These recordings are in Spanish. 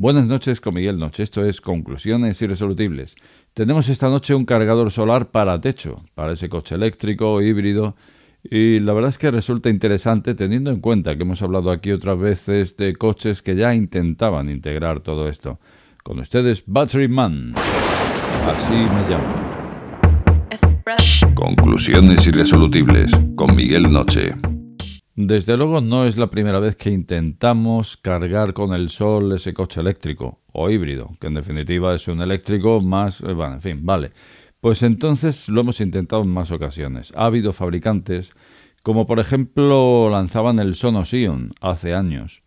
Buenas noches con Miguel Noche, esto es Conclusiones Irresolutibles. Tenemos esta noche un cargador solar para techo, para ese coche eléctrico híbrido, y la verdad es que resulta interesante teniendo en cuenta que hemos hablado aquí otras veces de coches que ya intentaban integrar todo esto. Con ustedes, Battery Man. Así me llamo. Conclusiones irresolutibles con Miguel Noche. Desde luego no es la primera vez que intentamos cargar con el sol ese coche eléctrico o híbrido, que en definitiva es un eléctrico más... Eh, bueno, en fin, vale. Pues entonces lo hemos intentado en más ocasiones. Ha habido fabricantes, como por ejemplo lanzaban el Sono Ion hace años,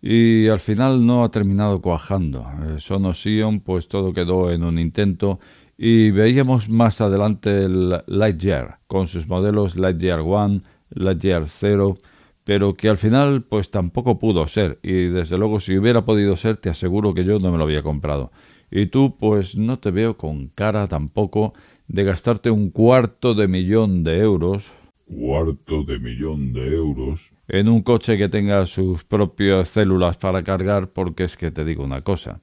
y al final no ha terminado cuajando. El Sono Ion pues todo quedó en un intento y veíamos más adelante el Lightyear, con sus modelos Lightyear 1, Lightyear 0 pero que al final pues tampoco pudo ser y desde luego si hubiera podido ser te aseguro que yo no me lo había comprado. Y tú pues no te veo con cara tampoco de gastarte un cuarto de millón de euros cuarto de millón de euros en un coche que tenga sus propias células para cargar porque es que te digo una cosa.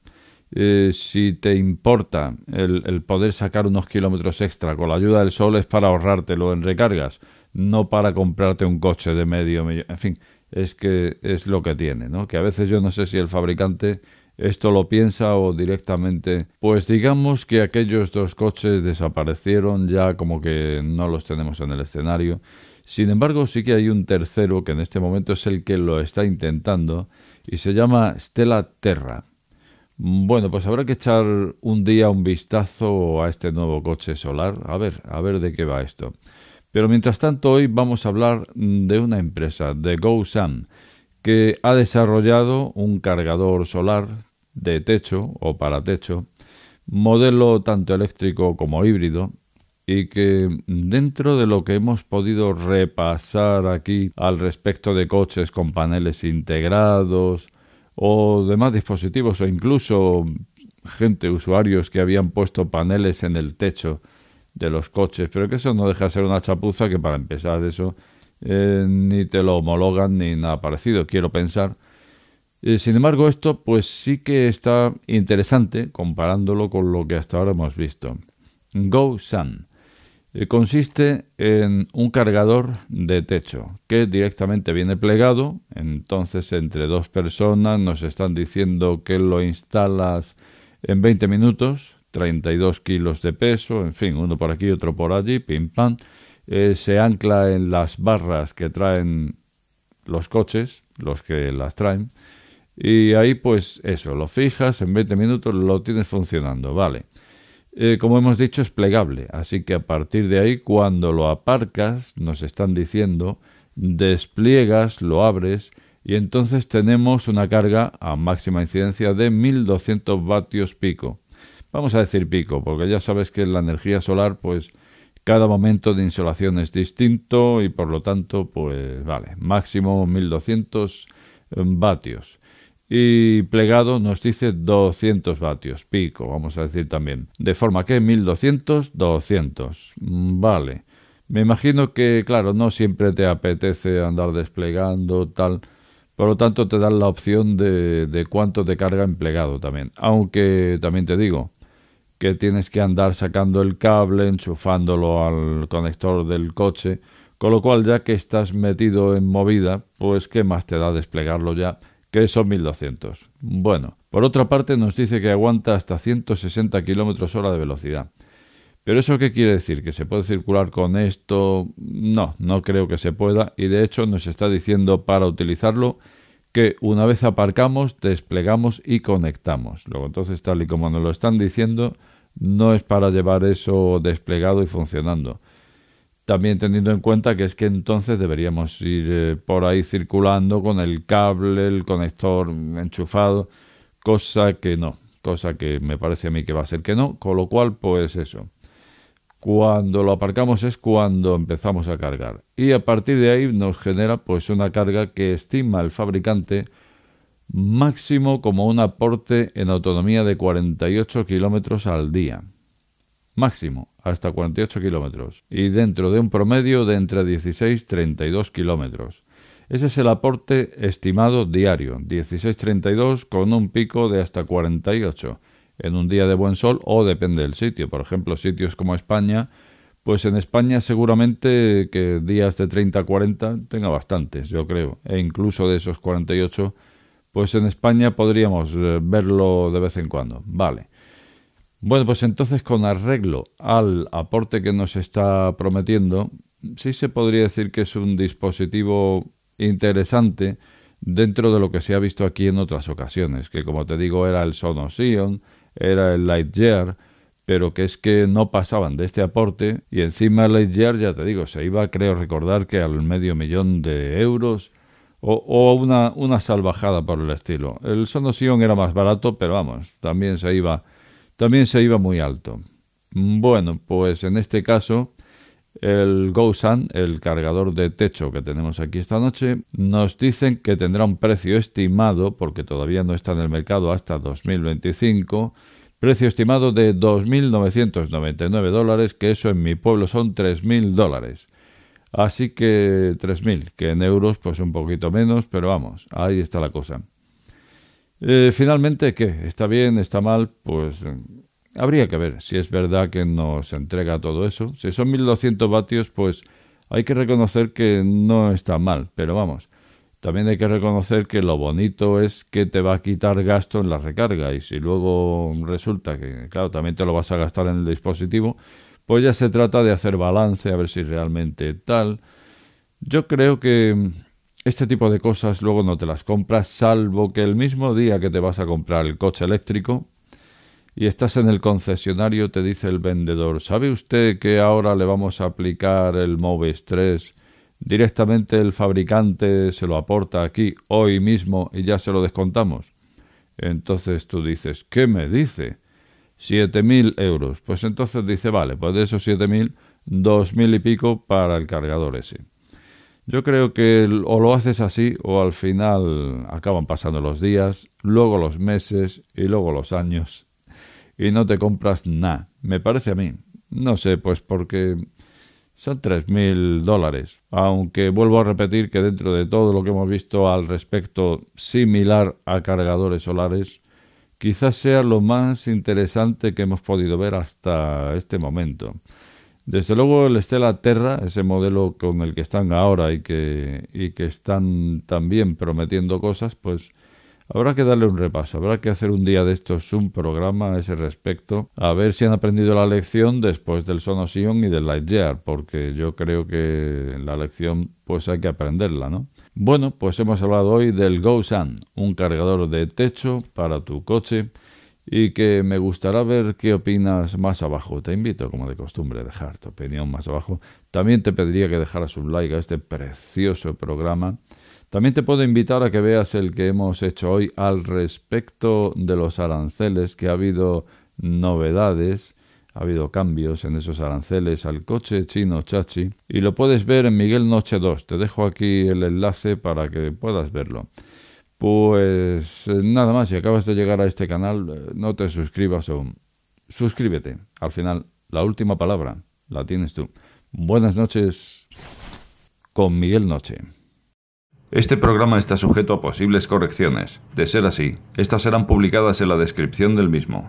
Eh, si te importa el poder sacar unos kilómetros extra con la ayuda del sol es para ahorrártelo en recargas no para comprarte un coche de medio millón. En fin, es que es lo que tiene, ¿no? Que a veces yo no sé si el fabricante esto lo piensa o directamente, pues digamos que aquellos dos coches desaparecieron ya como que no los tenemos en el escenario. Sin embargo, sí que hay un tercero que en este momento es el que lo está intentando y se llama Stella Terra. Bueno, pues habrá que echar un día un vistazo a este nuevo coche solar. A ver, a ver de qué va esto. Pero mientras tanto, hoy vamos a hablar mm, de una empresa, de GoSun, que ha desarrollado un cargador solar de techo o para techo, modelo tanto eléctrico como híbrido, y que mm, dentro de lo que hemos podido repasar aquí al respecto de coches con paneles integrados o demás dispositivos o incluso gente, usuarios que habían puesto paneles en el techo de los coches, pero que eso no deja de ser una chapuza que para empezar eso eh, ni te lo homologan ni nada parecido, quiero pensar. Eh, sin embargo, esto pues sí que está interesante comparándolo con lo que hasta ahora hemos visto. Go eh, consiste en un cargador de techo que directamente viene plegado, entonces entre dos personas nos están diciendo que lo instalas en 20 minutos, 32 kilos de peso, en fin, uno por aquí, otro por allí, pim pam. Eh, se ancla en las barras que traen los coches, los que las traen. Y ahí pues eso, lo fijas, en 20 minutos lo tienes funcionando, vale. Eh, como hemos dicho, es plegable, así que a partir de ahí, cuando lo aparcas, nos están diciendo, despliegas, lo abres y entonces tenemos una carga a máxima incidencia de 1200 vatios pico. Vamos a decir pico, porque ya sabes que la energía solar, pues cada momento de insolación es distinto y por lo tanto, pues vale, máximo 1200 eh, vatios. Y plegado nos dice 200 vatios, pico, vamos a decir también. De forma que 1200, 200. Vale. Me imagino que, claro, no siempre te apetece andar desplegando, tal. Por lo tanto, te dan la opción de, de cuánto te carga en plegado también. Aunque también te digo, que tienes que andar sacando el cable, enchufándolo al conector del coche, con lo cual ya que estás metido en movida, pues qué más te da desplegarlo ya, que son 1200. Bueno, por otra parte nos dice que aguanta hasta 160 km hora de velocidad. Pero eso qué quiere decir? ¿Que se puede circular con esto? No, no creo que se pueda y de hecho nos está diciendo para utilizarlo que una vez aparcamos, desplegamos y conectamos. Luego entonces tal y como nos lo están diciendo, no es para llevar eso desplegado y funcionando. También teniendo en cuenta que es que entonces deberíamos ir eh, por ahí circulando con el cable, el conector enchufado, cosa que no, cosa que me parece a mí que va a ser que no, con lo cual pues eso. Cuando lo aparcamos es cuando empezamos a cargar y a partir de ahí nos genera pues una carga que estima el fabricante máximo como un aporte en autonomía de 48 kilómetros al día. Máximo, hasta 48 kilómetros. Y dentro de un promedio de entre 16 y 32 kilómetros. Ese es el aporte estimado diario, 16-32 con un pico de hasta 48 en un día de buen sol o depende del sitio. Por ejemplo, sitios como España, pues en España seguramente que días de 30-40 tenga bastantes, yo creo. E incluso de esos 48 pues en España podríamos eh, verlo de vez en cuando. Vale. Bueno, pues entonces con arreglo al aporte que nos está prometiendo, sí se podría decir que es un dispositivo interesante dentro de lo que se ha visto aquí en otras ocasiones, que como te digo era el Sonos era el Lightyear, pero que es que no pasaban de este aporte y encima el Lightyear, ya te digo, se iba, creo recordar que al medio millón de euros o, una, una, salvajada por el estilo. El Sono era más barato, pero vamos, también se iba, también se iba muy alto. Bueno, pues en este caso, el GoSan, el cargador de techo que tenemos aquí esta noche, nos dicen que tendrá un precio estimado, porque todavía no está en el mercado hasta 2025, precio estimado de 2.999 dólares, que eso en mi pueblo son 3.000 dólares. Así que 3.000, que en euros pues un poquito menos, pero vamos, ahí está la cosa. Eh, finalmente, ¿qué? ¿Está bien? ¿Está mal? Pues mm, habría que ver si es verdad que nos entrega todo eso. Si son 1200 vatios, pues hay que reconocer que no está mal, pero vamos. También hay que reconocer que lo bonito es que te va a quitar gasto en la recarga y si luego resulta que, claro, también te lo vas a gastar en el dispositivo, pues ya se trata de hacer balance, a ver si realmente tal. Yo creo que este tipo de cosas luego no te las compras, salvo que el mismo día que te vas a comprar el coche eléctrico y estás en el concesionario, te dice el vendedor, ¿sabe usted que ahora le vamos a aplicar el move Directamente el fabricante se lo aporta aquí hoy mismo y ya se lo descontamos. Entonces tú dices, ¿qué me dice? 7.000 euros. Pues entonces dice, vale, pues de esos 7.000, 2.000 y pico para el cargador ese. Yo creo que o lo haces así o al final acaban pasando los días, luego los meses y luego los años y no te compras nada. Me parece a mí. No sé, pues porque son 3.000 dólares. Aunque vuelvo a repetir que dentro de todo lo que hemos visto al respecto similar a cargadores solares, quizás sea lo más interesante que hemos podido ver hasta este momento. Desde luego el Estela Terra, ese modelo con el que están ahora y que, y que están también prometiendo cosas, pues habrá que darle un repaso, habrá que hacer un día de estos un programa a ese respecto, a ver si han aprendido la lección después del Sonosion y del Lightyear, porque yo creo que la lección pues hay que aprenderla, ¿no? Bueno, pues hemos hablado hoy del GoSan, un cargador de techo para tu coche y que me gustará ver qué opinas más abajo. Te invito, como de costumbre, a dejar tu opinión más abajo. También te pediría que dejaras un like a este precioso programa. También te puedo invitar a que veas el que hemos hecho hoy al respecto de los aranceles, que ha habido novedades ha habido cambios en esos aranceles al coche chino chachi y lo puedes ver en Miguel Noche 2. Te dejo aquí el enlace para que puedas verlo. Pues eh, nada más, si acabas de llegar a este canal, eh, no te suscribas aún. Suscríbete. Al final, la última palabra la tienes tú. Buenas noches con Miguel Noche. Este programa está sujeto a posibles correcciones. De ser así, estas serán publicadas en la descripción del mismo.